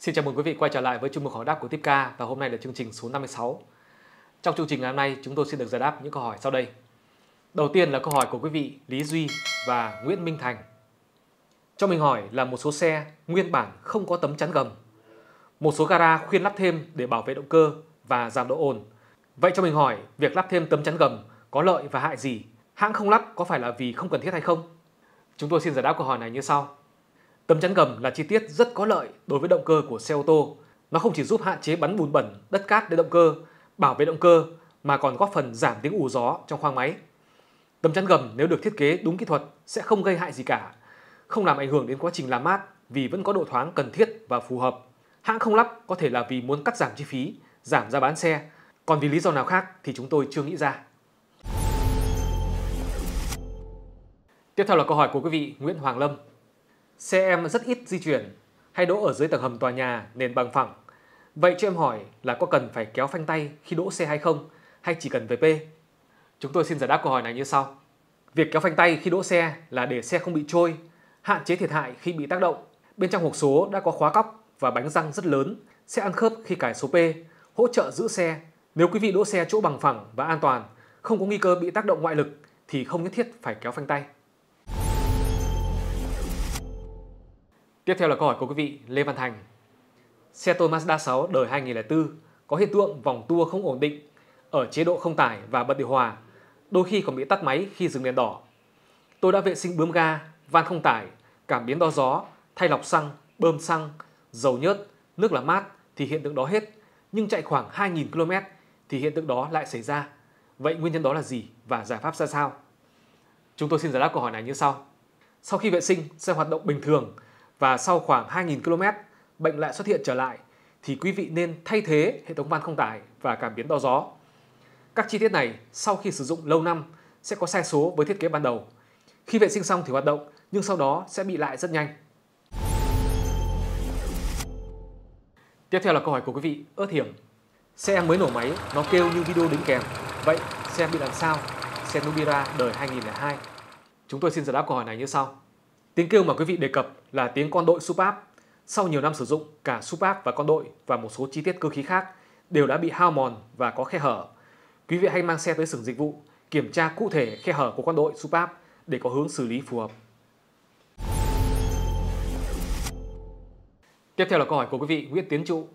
Xin chào mừng quý vị quay trở lại với chương mục hỏi đáp của Tipca và hôm nay là chương trình số 56. Trong chương trình ngày hôm nay, chúng tôi xin được giải đáp những câu hỏi sau đây. Đầu tiên là câu hỏi của quý vị Lý Duy và Nguyễn Minh Thành. Cho mình hỏi là một số xe nguyên bản không có tấm chắn gầm. Một số gara khuyên lắp thêm để bảo vệ động cơ và giảm độ ồn. Vậy cho mình hỏi, việc lắp thêm tấm chắn gầm có lợi và hại gì? Hãng không lắp có phải là vì không cần thiết hay không? Chúng tôi xin giải đáp câu hỏi này như sau. Tấm chắn gầm là chi tiết rất có lợi đối với động cơ của xe ô tô. Nó không chỉ giúp hạn chế bắn bùn bẩn, đất cát đến động cơ, bảo vệ động cơ mà còn góp phần giảm tiếng ù gió trong khoang máy. Tấm chắn gầm nếu được thiết kế đúng kỹ thuật sẽ không gây hại gì cả, không làm ảnh hưởng đến quá trình làm mát vì vẫn có độ thoáng cần thiết và phù hợp. Hãng không lắp có thể là vì muốn cắt giảm chi phí, giảm giá bán xe, còn vì lý do nào khác thì chúng tôi chưa nghĩ ra. Tiếp theo là câu hỏi của quý vị Nguyễn Hoàng Lâm Xe em rất ít di chuyển, hay đỗ ở dưới tầng hầm tòa nhà nền bằng phẳng. Vậy cho em hỏi là có cần phải kéo phanh tay khi đỗ xe hay không, hay chỉ cần về P? Chúng tôi xin giải đáp câu hỏi này như sau. Việc kéo phanh tay khi đỗ xe là để xe không bị trôi, hạn chế thiệt hại khi bị tác động. Bên trong hộp số đã có khóa cóc và bánh răng rất lớn, sẽ ăn khớp khi cài số P, hỗ trợ giữ xe. Nếu quý vị đỗ xe chỗ bằng phẳng và an toàn, không có nguy cơ bị tác động ngoại lực thì không nhất thiết phải kéo phanh tay. Tiếp theo là câu hỏi của quý vị Lê Văn Thành. Xe tôi Mazda 6 đời 2004 có hiện tượng vòng tua không ổn định ở chế độ không tải và bật điều hòa, đôi khi còn bị tắt máy khi dừng đèn đỏ. Tôi đã vệ sinh bướm ga, van không tải, cảm biến đo gió, thay lọc xăng, bơm xăng, dầu nhớt, nước làm mát thì hiện tượng đó hết, nhưng chạy khoảng 2.000 km thì hiện tượng đó lại xảy ra. Vậy nguyên nhân đó là gì và giải pháp ra sao? Chúng tôi xin giải đáp câu hỏi này như sau. Sau khi vệ sinh, xe hoạt động bình thường – và sau khoảng 2.000 km bệnh lại xuất hiện trở lại thì quý vị nên thay thế hệ thống van không tải và cảm biến đo gió. Các chi tiết này sau khi sử dụng lâu năm sẽ có sai số với thiết kế ban đầu. Khi vệ sinh xong thì hoạt động nhưng sau đó sẽ bị lại rất nhanh. Tiếp theo là câu hỏi của quý vị, ớt hiểm. Xe mới nổ máy, nó kêu như video đính kèm. Vậy xe bị làm sao? Xe Nubira đời 2002. Chúng tôi xin giải đáp câu hỏi này như sau. Tiếng kêu mà quý vị đề cập là tiếng con đội Supap Sau nhiều năm sử dụng, cả Supap và con đội và một số chi tiết cơ khí khác đều đã bị hao mòn và có khe hở. Quý vị hãy mang xe tới xưởng dịch vụ, kiểm tra cụ thể khe hở của con đội Supap để có hướng xử lý phù hợp. Tiếp theo là câu hỏi của quý vị Nguyễn Tiến Trụ.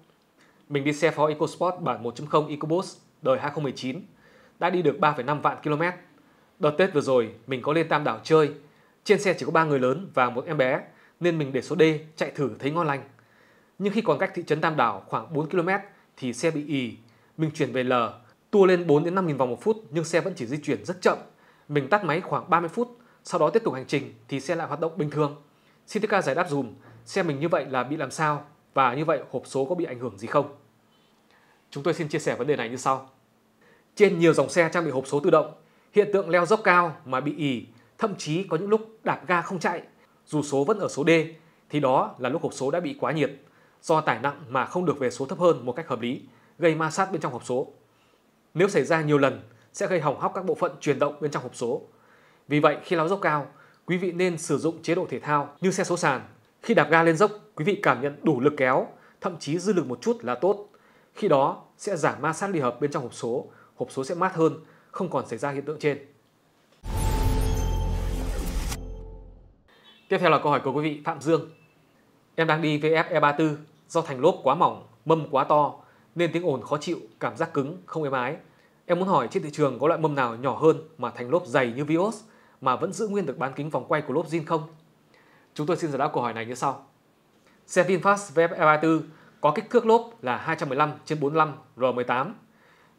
Mình đi xe Ford EcoSport bản 1.0 EcoBoost đời 2019, đã đi được 3,5 vạn km. Đợt Tết vừa rồi, mình có lên Tam Đảo chơi trên xe chỉ có ba người lớn và một em bé, nên mình để số D chạy thử thấy ngon lành. Nhưng khi còn cách thị trấn Tam Đảo khoảng 4 km thì xe bị ì. Mình chuyển về L, tua lên 4 đến 5 nghìn vòng một phút nhưng xe vẫn chỉ di chuyển rất chậm. Mình tắt máy khoảng 30 phút, sau đó tiếp tục hành trình thì xe lại hoạt động bình thường. Xin ca giải đáp dùm, xe mình như vậy là bị làm sao và như vậy hộp số có bị ảnh hưởng gì không? Chúng tôi xin chia sẻ vấn đề này như sau. Trên nhiều dòng xe trang bị hộp số tự động, hiện tượng leo dốc cao mà bị ì thậm chí có những lúc đạp ga không chạy, dù số vẫn ở số D, thì đó là lúc hộp số đã bị quá nhiệt, do tải nặng mà không được về số thấp hơn một cách hợp lý, gây ma sát bên trong hộp số. Nếu xảy ra nhiều lần, sẽ gây hỏng hóc các bộ phận chuyển động bên trong hộp số. Vì vậy, khi leo dốc cao, quý vị nên sử dụng chế độ thể thao như xe số sàn. Khi đạp ga lên dốc, quý vị cảm nhận đủ lực kéo, thậm chí dư lực một chút là tốt. Khi đó, sẽ giảm ma sát ly hợp bên trong hộp số, hộp số sẽ mát hơn, không còn xảy ra hiện tượng trên. Tiếp theo là câu hỏi của quý vị Phạm Dương. Em đang đi VF E34 do thành lốp quá mỏng, mâm quá to nên tiếng ồn khó chịu, cảm giác cứng, không êm ái. Em muốn hỏi trên thị trường có loại mâm nào nhỏ hơn mà thành lốp dày như Vios mà vẫn giữ nguyên được bán kính vòng quay của lốp zin không? Chúng tôi xin giải đáp câu hỏi này như sau. Xe VinFast VF E34 có kích thước lốp là 215 x 45 R18.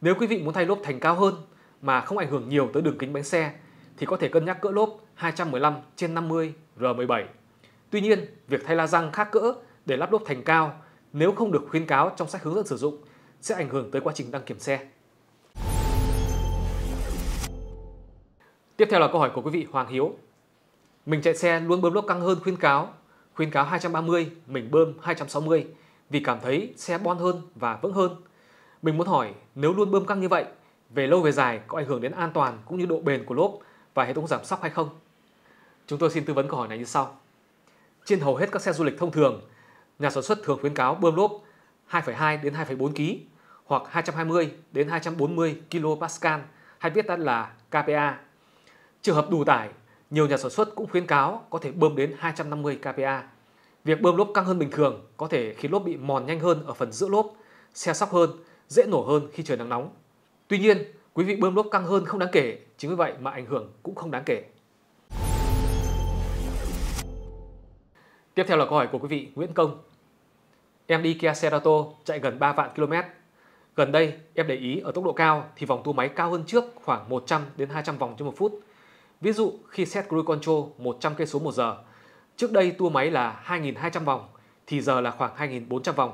Nếu quý vị muốn thay lốp thành cao hơn mà không ảnh hưởng nhiều tới đường kính bánh xe thì có thể cân nhắc cỡ lốp 215 trên 50 R17. Tuy nhiên, việc thay la răng khác cỡ để lắp lốp thành cao nếu không được khuyến cáo trong sách hướng dẫn sử dụng sẽ ảnh hưởng tới quá trình đăng kiểm xe. Tiếp theo là câu hỏi của quý vị Hoàng Hiếu. Mình chạy xe luôn bơm lốp căng hơn khuyến cáo. Khuyến cáo 230, mình bơm 260 vì cảm thấy xe bon hơn và vững hơn. Mình muốn hỏi nếu luôn bơm căng như vậy, về lâu về dài có ảnh hưởng đến an toàn cũng như độ bền của lốp và hệ thống giảm sóc hay không? Chúng tôi xin tư vấn câu hỏi này như sau. Trên hầu hết các xe du lịch thông thường, nhà sản xuất thường khuyến cáo bơm lốp 2,2 đến 2,4 kg hoặc 220 đến 240 kPa hay viết tắt là KPA. Trường hợp đủ tải, nhiều nhà sản xuất cũng khuyến cáo có thể bơm đến 250 KPA. Việc bơm lốp căng hơn bình thường có thể khiến lốp bị mòn nhanh hơn ở phần giữa lốp, xe sóc hơn, dễ nổ hơn khi trời nắng nóng. Tuy nhiên, quý vị bơm lốp căng hơn không đáng kể, chính vì vậy mà ảnh hưởng cũng không đáng kể. Tiếp theo là câu hỏi của quý vị Nguyễn Công. Em đi Kia Cerato chạy gần 3 vạn km. Gần đây em để ý ở tốc độ cao thì vòng tua máy cao hơn trước khoảng 100 đến 200 vòng trên một phút. Ví dụ khi set cruise control 100 cây số một giờ, trước đây tua máy là 2.200 vòng thì giờ là khoảng 2.400 vòng.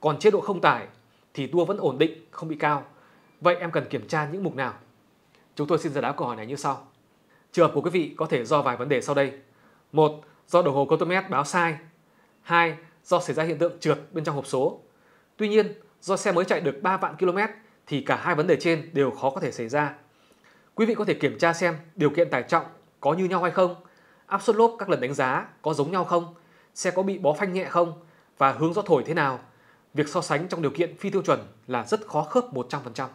Còn chế độ không tải thì tua vẫn ổn định, không bị cao. Vậy em cần kiểm tra những mục nào? Chúng tôi xin giải đáp câu hỏi này như sau. Trường hợp của quý vị có thể do vài vấn đề sau đây. một do đồng hồ Cotomet báo sai. 2. Do xảy ra hiện tượng trượt bên trong hộp số. Tuy nhiên, do xe mới chạy được 3 vạn km thì cả hai vấn đề trên đều khó có thể xảy ra. Quý vị có thể kiểm tra xem điều kiện tải trọng có như nhau hay không, áp suất lốp các lần đánh giá có giống nhau không, xe có bị bó phanh nhẹ không và hướng gió thổi thế nào. Việc so sánh trong điều kiện phi tiêu chuẩn là rất khó khớp 100%.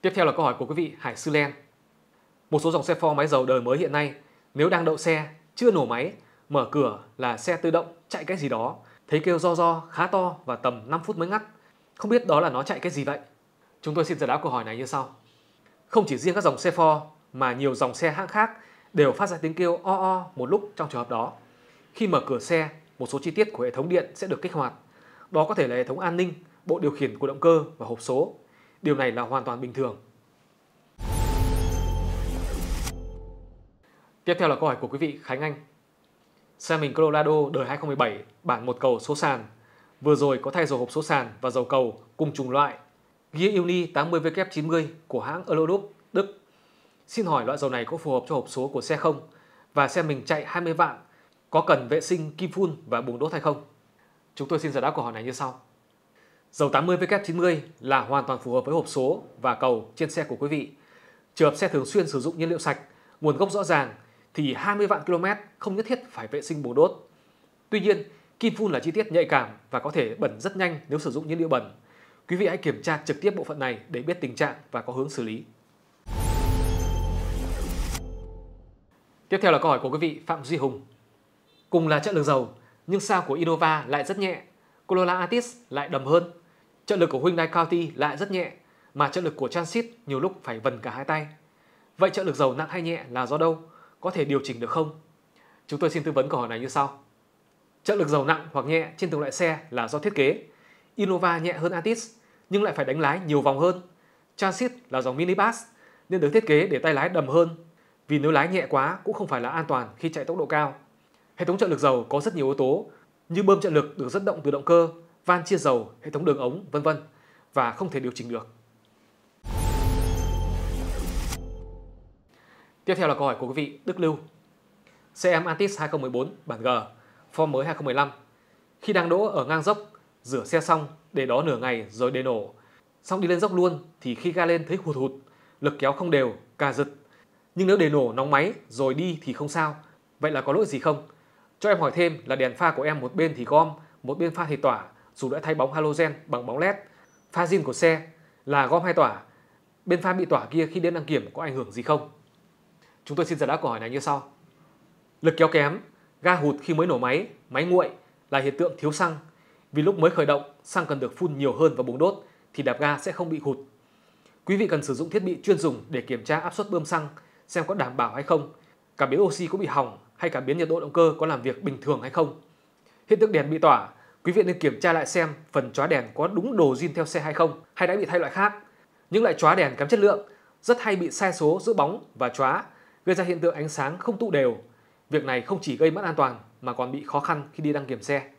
Tiếp theo là câu hỏi của quý vị Hải Sư Len. Một số dòng xe Ford máy dầu đời mới hiện nay, nếu đang đậu xe, chưa nổ máy, mở cửa là xe tự động chạy cái gì đó, thấy kêu do do khá to và tầm 5 phút mới ngắt. Không biết đó là nó chạy cái gì vậy? Chúng tôi xin giải đáp câu hỏi này như sau. Không chỉ riêng các dòng xe Ford mà nhiều dòng xe hãng khác đều phát ra tiếng kêu o o một lúc trong trường hợp đó. Khi mở cửa xe, một số chi tiết của hệ thống điện sẽ được kích hoạt. Đó có thể là hệ thống an ninh, bộ điều khiển của động cơ và hộp số. Điều này là hoàn toàn bình thường. Tiếp theo là câu hỏi của quý vị Khánh Anh. Xe mình Colorado đời 2017, bản một cầu số sàn. Vừa rồi có thay dầu hộp số sàn và dầu cầu cùng chủng loại. Gear Uni 80W90 của hãng Eurodub Đức. Xin hỏi loại dầu này có phù hợp cho hộp số của xe không? Và xe mình chạy 20 vạn, có cần vệ sinh kim phun và bùng đốt hay không? Chúng tôi xin giải đáp câu hỏi này như sau. Dầu 80W90 là hoàn toàn phù hợp với hộp số và cầu trên xe của quý vị. Trường hợp xe thường xuyên sử dụng nhiên liệu sạch, nguồn gốc rõ ràng thì 20 vạn km không nhất thiết phải vệ sinh bồ đốt. Tuy nhiên, kim phun là chi tiết nhạy cảm và có thể bẩn rất nhanh nếu sử dụng nhiên liệu bẩn. Quý vị hãy kiểm tra trực tiếp bộ phận này để biết tình trạng và có hướng xử lý. Tiếp theo là câu hỏi của quý vị Phạm Duy Hùng. Cùng là trợ lực dầu, nhưng sao của Innova lại rất nhẹ, Corolla Altis lại đầm hơn. Trợ lực của Hyundai County lại rất nhẹ, mà trợ lực của Transit nhiều lúc phải vần cả hai tay. Vậy trợ lực dầu nặng hay nhẹ là do đâu? có thể điều chỉnh được không? Chúng tôi xin tư vấn câu hỏi này như sau. Trợ lực dầu nặng hoặc nhẹ trên từng loại xe là do thiết kế. Innova nhẹ hơn Atis nhưng lại phải đánh lái nhiều vòng hơn. Transit là dòng minibus nên được thiết kế để tay lái đầm hơn vì nếu lái nhẹ quá cũng không phải là an toàn khi chạy tốc độ cao. Hệ thống trợ lực dầu có rất nhiều yếu tố như bơm trợ lực được dẫn động từ động cơ, van chia dầu, hệ thống đường ống, vân vân và không thể điều chỉnh được. Tiếp theo là câu hỏi của quý vị Đức Lưu. xe em Antis 2014 bản G, form mới 2015. Khi đang đỗ ở ngang dốc, rửa xe xong để đó nửa ngày rồi để nổ. Xong đi lên dốc luôn thì khi ga lên thấy hụt hụt, lực kéo không đều, cà giật. Nhưng nếu để nổ nóng máy rồi đi thì không sao. Vậy là có lỗi gì không? Cho em hỏi thêm là đèn pha của em một bên thì gom, một bên pha thì tỏa, dù đã thay bóng halogen bằng bóng led. Pha zin của xe là gom hai tỏa. Bên pha bị tỏa kia khi đến đăng kiểm có ảnh hưởng gì không? Chúng tôi xin giải đáp câu hỏi này như sau. Lực kéo kém, ga hụt khi mới nổ máy, máy nguội là hiện tượng thiếu xăng. Vì lúc mới khởi động, xăng cần được phun nhiều hơn vào bùng đốt thì đạp ga sẽ không bị hụt. Quý vị cần sử dụng thiết bị chuyên dùng để kiểm tra áp suất bơm xăng xem có đảm bảo hay không, cảm biến oxy có bị hỏng hay cảm biến nhiệt độ động cơ có làm việc bình thường hay không. Hiện tượng đèn bị tỏa, quý vị nên kiểm tra lại xem phần chóa đèn có đúng đồ zin theo xe hay không hay đã bị thay loại khác. Những loại chóa đèn kém chất lượng rất hay bị sai số giữa bóng và chóa gây ra hiện tượng ánh sáng không tụ đều. Việc này không chỉ gây mất an toàn mà còn bị khó khăn khi đi đăng kiểm xe.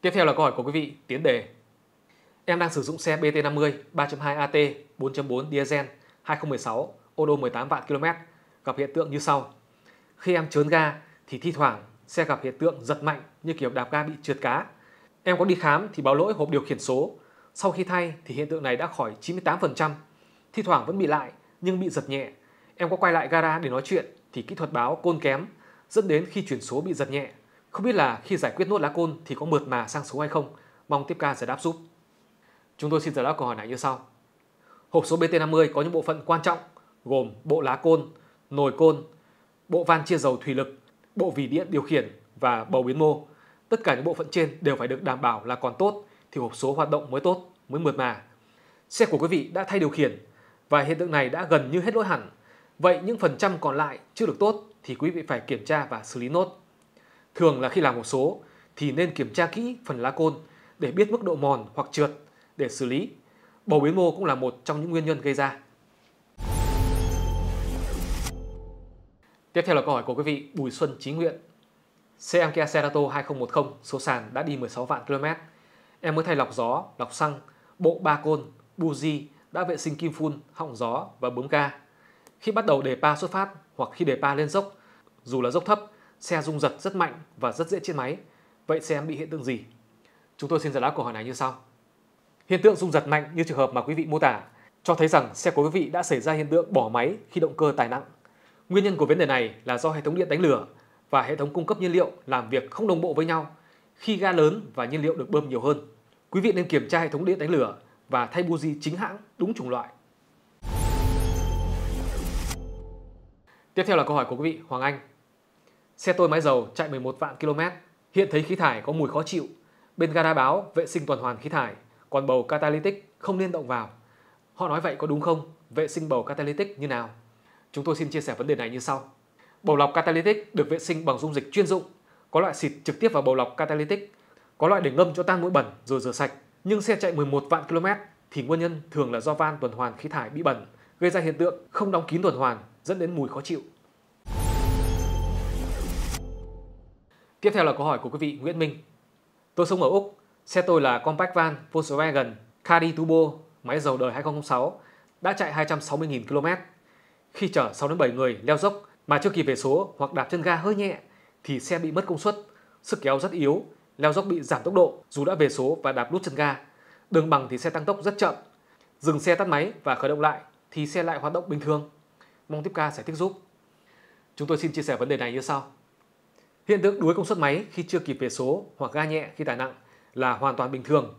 Tiếp theo là câu hỏi của quý vị, tiến đề. Em đang sử dụng xe BT50 3.2 AT 4.4 diesel 2016, ô tô 18 vạn km, gặp hiện tượng như sau. Khi em trớn ga thì thi thoảng xe gặp hiện tượng giật mạnh như kiểu đạp ga bị trượt cá. Em có đi khám thì báo lỗi hộp điều khiển số. Sau khi thay thì hiện tượng này đã khỏi 98%, thi thoảng vẫn bị lại nhưng bị giật nhẹ. Em có quay lại gara để nói chuyện thì kỹ thuật báo côn kém, dẫn đến khi chuyển số bị giật nhẹ. Không biết là khi giải quyết nốt lá côn thì có mượt mà sang số hay không? Mong tiếp ca giải đáp giúp. Chúng tôi xin giải đáp câu hỏi này như sau. Hộp số BT50 có những bộ phận quan trọng gồm bộ lá côn, nồi côn, bộ van chia dầu thủy lực, bộ vì điện điều khiển và bầu biến mô. Tất cả những bộ phận trên đều phải được đảm bảo là còn tốt thì hộp số hoạt động mới tốt, mới mượt mà. Xe của quý vị đã thay điều khiển và hiện tượng này đã gần như hết lỗi hẳn. Vậy những phần trăm còn lại chưa được tốt thì quý vị phải kiểm tra và xử lý nốt. Thường là khi làm một số thì nên kiểm tra kỹ phần lá côn để biết mức độ mòn hoặc trượt để xử lý. Bầu biến mô cũng là một trong những nguyên nhân gây ra. Tiếp theo là câu hỏi của quý vị Bùi Xuân Chí Nguyện. Xe em Kia Cerato 2010 số sàn đã đi 16 vạn km. Em mới thay lọc gió, lọc xăng, bộ ba côn, buji đã vệ sinh kim phun, họng gió và bướm ga. Khi bắt đầu đề pa xuất phát hoặc khi đề pa lên dốc, dù là dốc thấp, xe rung giật rất mạnh và rất dễ chết máy. Vậy xe em bị hiện tượng gì? Chúng tôi xin giải đáp câu hỏi này như sau. Hiện tượng rung giật mạnh như trường hợp mà quý vị mô tả cho thấy rằng xe của quý vị đã xảy ra hiện tượng bỏ máy khi động cơ tài nặng. Nguyên nhân của vấn đề này là do hệ thống điện đánh lửa và hệ thống cung cấp nhiên liệu làm việc không đồng bộ với nhau khi ga lớn và nhiên liệu được bơm nhiều hơn. Quý vị nên kiểm tra hệ thống điện đánh lửa và thay buji chính hãng đúng chủng loại. Tiếp theo là câu hỏi của quý vị Hoàng Anh. Xe tôi máy dầu chạy 11 vạn km, hiện thấy khí thải có mùi khó chịu. Bên gara báo vệ sinh tuần hoàn khí thải, còn bầu catalytic không nên động vào. Họ nói vậy có đúng không? Vệ sinh bầu catalytic như nào? Chúng tôi xin chia sẻ vấn đề này như sau. Bầu lọc catalytic được vệ sinh bằng dung dịch chuyên dụng, có loại xịt trực tiếp vào bầu lọc catalytic, có loại để ngâm cho tan mũi bẩn rồi rửa sạch nhưng xe chạy 11 vạn km thì nguyên nhân thường là do van tuần hoàn khí thải bị bẩn, gây ra hiện tượng không đóng kín tuần hoàn, dẫn đến mùi khó chịu. Tiếp theo là câu hỏi của quý vị Nguyễn Minh. Tôi sống ở Úc, xe tôi là compact van Volkswagen Caddy Turbo, máy dầu đời 2006, đã chạy 260.000 km. Khi chở 6 đến 7 người leo dốc mà chưa kịp về số hoặc đạp chân ga hơi nhẹ thì xe bị mất công suất, sức kéo rất yếu leo dốc bị giảm tốc độ dù đã về số và đạp nút chân ga. Đường bằng thì xe tăng tốc rất chậm. Dừng xe tắt máy và khởi động lại thì xe lại hoạt động bình thường. Mong tiếp ca sẽ thích giúp. Chúng tôi xin chia sẻ vấn đề này như sau. Hiện tượng đuối công suất máy khi chưa kịp về số hoặc ga nhẹ khi tải nặng là hoàn toàn bình thường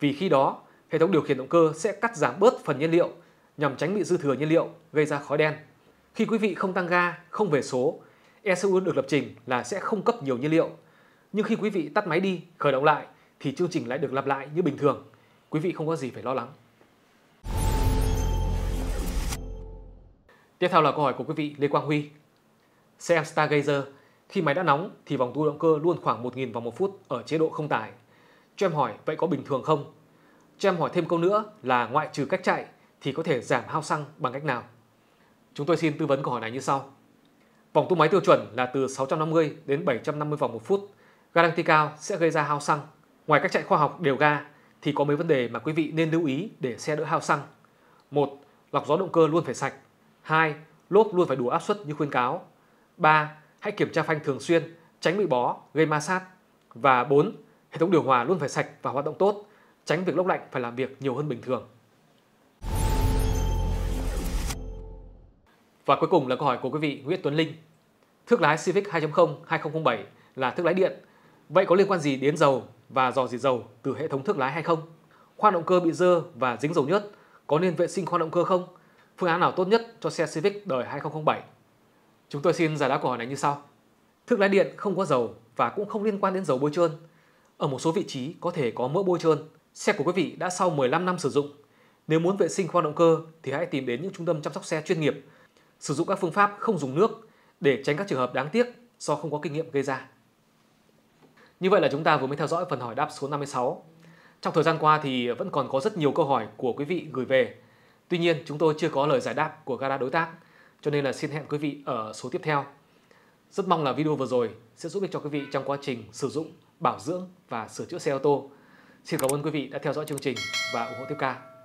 vì khi đó hệ thống điều khiển động cơ sẽ cắt giảm bớt phần nhiên liệu nhằm tránh bị dư thừa nhiên liệu gây ra khói đen. Khi quý vị không tăng ga, không về số, ECU được lập trình là sẽ không cấp nhiều nhiên liệu nhưng khi quý vị tắt máy đi, khởi động lại thì chương trình lại được lặp lại như bình thường. Quý vị không có gì phải lo lắng. Tiếp theo là câu hỏi của quý vị Lê Quang Huy. Xe em Stargazer, khi máy đã nóng thì vòng tua động cơ luôn khoảng 1.000 vòng một phút ở chế độ không tải. Cho em hỏi vậy có bình thường không? Cho em hỏi thêm câu nữa là ngoại trừ cách chạy thì có thể giảm hao xăng bằng cách nào? Chúng tôi xin tư vấn câu hỏi này như sau. Vòng tua máy tiêu chuẩn là từ 650 đến 750 vòng một phút Ga đăng cao sẽ gây ra hao xăng. Ngoài các chạy khoa học đều ga thì có mấy vấn đề mà quý vị nên lưu ý để xe đỡ hao xăng. Một, Lọc gió động cơ luôn phải sạch. 2. Lốp luôn phải đủ áp suất như khuyên cáo. 3. Hãy kiểm tra phanh thường xuyên, tránh bị bó, gây ma sát. Và 4. Hệ thống điều hòa luôn phải sạch và hoạt động tốt, tránh việc lốc lạnh phải làm việc nhiều hơn bình thường. Và cuối cùng là câu hỏi của quý vị Nguyễn Tuấn Linh. Thước lái Civic 2.0 2007 là thước lái điện Vậy có liên quan gì đến dầu và dò dỉ dầu từ hệ thống thước lái hay không? Khoang động cơ bị dơ và dính dầu nhớt có nên vệ sinh khoang động cơ không? Phương án nào tốt nhất cho xe Civic đời 2007? Chúng tôi xin giải đáp câu hỏi này như sau. Thước lái điện không có dầu và cũng không liên quan đến dầu bôi trơn. Ở một số vị trí có thể có mỡ bôi trơn. Xe của quý vị đã sau 15 năm sử dụng. Nếu muốn vệ sinh khoang động cơ thì hãy tìm đến những trung tâm chăm sóc xe chuyên nghiệp. Sử dụng các phương pháp không dùng nước để tránh các trường hợp đáng tiếc do không có kinh nghiệm gây ra. Như vậy là chúng ta vừa mới theo dõi phần hỏi đáp số 56. Trong thời gian qua thì vẫn còn có rất nhiều câu hỏi của quý vị gửi về. Tuy nhiên chúng tôi chưa có lời giải đáp của gara đối tác, cho nên là xin hẹn quý vị ở số tiếp theo. Rất mong là video vừa rồi sẽ giúp ích cho quý vị trong quá trình sử dụng, bảo dưỡng và sửa chữa xe ô tô. Xin cảm ơn quý vị đã theo dõi chương trình và ủng hộ tiếp ca.